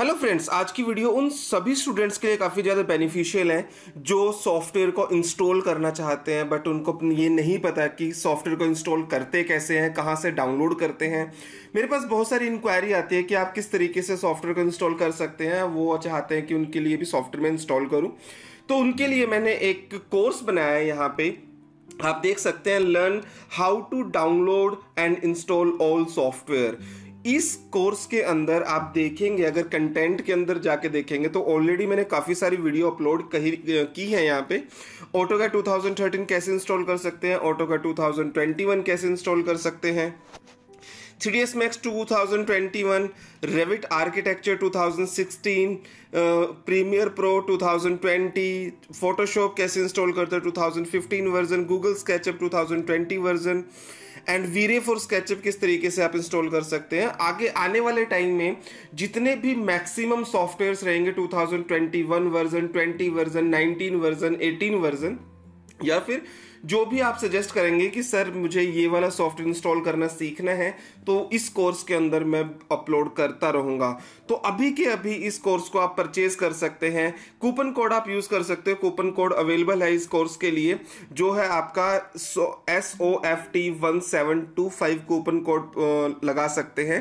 hello friends आज की video उन सभी स्टूडेंट्स के लिए काफ़ी ज़्यादा बेनिफिशियल है जो सॉफ्टवेयर को इंस्टॉल करना चाहते हैं बट उनको ये नहीं पता कि सॉफ्टवेयर को इंस्टॉल करते कैसे हैं कहाँ से डाउनलोड करते हैं मेरे पास बहुत सारी इंक्वायरी आती है कि आप किस तरीके से सॉफ्टवेयर को इंस्टॉल कर सकते हैं वो चाहते हैं कि उनके लिए भी सॉफ्टवेयर में इंस्टॉल करूँ तो उनके लिए मैंने एक कोर्स बनाया है यहाँ पर आप देख सकते हैं learn how to download and install all software इस कोर्स के अंदर आप देखेंगे अगर कंटेंट के अंदर जाके देखेंगे तो ऑलरेडी मैंने काफ़ी सारी वीडियो अपलोड कही की है यहाँ पे ऑटो का 2013 कैसे इंस्टॉल कर सकते हैं ऑटो का 2021 कैसे इंस्टॉल कर सकते हैं three D S Max two thousand twenty one Revit architecture two thousand sixteen Premiere Pro two thousand twenty Photoshop कैसे इंस्टॉल करते हैं two thousand fifteen version Google SketchUp two thousand twenty version and VRay for SketchUp किस तरीके से आप install कर सकते हैं आगे आने वाले टाइम में जितने भी मैक्सिमम सॉफ्टवेयर्स रहेंगे 2021 वर्जन 20 वर्जन 19 वर्जन 18 वर्जन या फिर जो भी आप सजेस्ट करेंगे कि सर मुझे ये वाला सॉफ्टवेयर इंस्टॉल करना सीखना है तो इस कोर्स के अंदर मैं अपलोड करता रहूँगा तो अभी के अभी इस कोर्स को आप परचेज कर सकते हैं कूपन कोड आप यूज़ कर सकते हो कूपन कोड अवेलेबल है इस कोर्स के लिए जो है आपका S O F T one seven two five coupon code लगा सकते हैं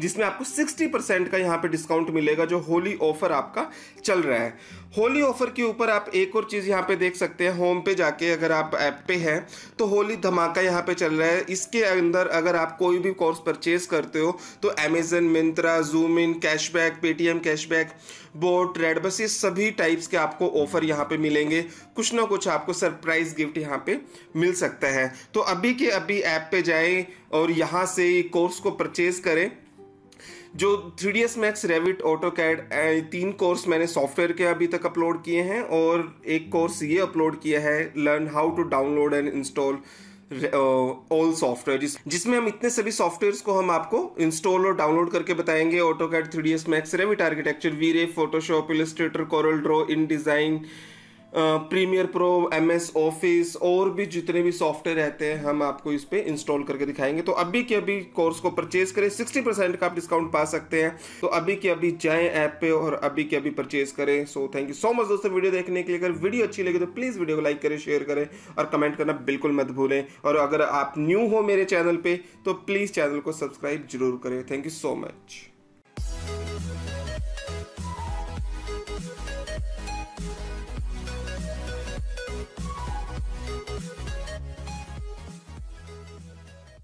जिसमें आपको 60 परसेंट का यहाँ पे डिस्काउंट मिलेगा जो होली ऑफर आपका चल रहा है होली ऑफर के ऊपर आप एक और चीज़ यहाँ पे देख सकते हैं होम पे जाके अगर आप ऐप पे हैं तो होली धमाका यहाँ पे चल रहा है इसके अंदर अगर आप कोई भी कोर्स परचेज करते हो तो Amazon Myntra Zoom in cashback Paytm cashback boAt Redbus ये सभी टाइप्स के आपको ऑफर यहाँ पे मिलेंगे कुछ ना कुछ आपको सरप्राइज गिफ्ट यहाँ पे मिल सकता है तो अभी के अभी ऐप पे जाएं और यहाँ से कोर्स को परचेज करें जो three D S Max Revit AutoCAD तीन कोर्स मैंने सॉफ्टवेयर के अभी तक अपलोड किए हैं और एक कोर्स ये अपलोड किया है learn how to download and install all software जिस जिसमें हम इतने सभी सॉफ्टवेयर्स को हम आपको इंस्टॉल और डाउनलोड करके बताएंगे AutoCAD three D S Max Revit architecture VRay Photoshop Illustrator CorelDRAW InDesign Premiere Pro M S Office और भी जितने भी सॉफ्टवेयर रहते हैं हम आपको इस पर इंस्टॉल करके दिखाएंगे तो अभी के अभी कोर्स को परचेज करें सिक्सटी परसेंट का आप डिस्काउंट पा सकते हैं तो अभी के अभी जाएं ऐप पे और अभी के अभी परचेज करें so thank you so much दोस्तों वीडियो देखने के लिए अगर वीडियो अच्छी लगी तो प्लीज़ वीडियो को लाइक करें शेयर करें और कमेंट करना बिल्कुल मत भूलें और अगर आप न्यू हो मेरे चैनल पर तो प्लीज़ चैनल को सब्सक्राइब जरूर करें थैंक यू सो मच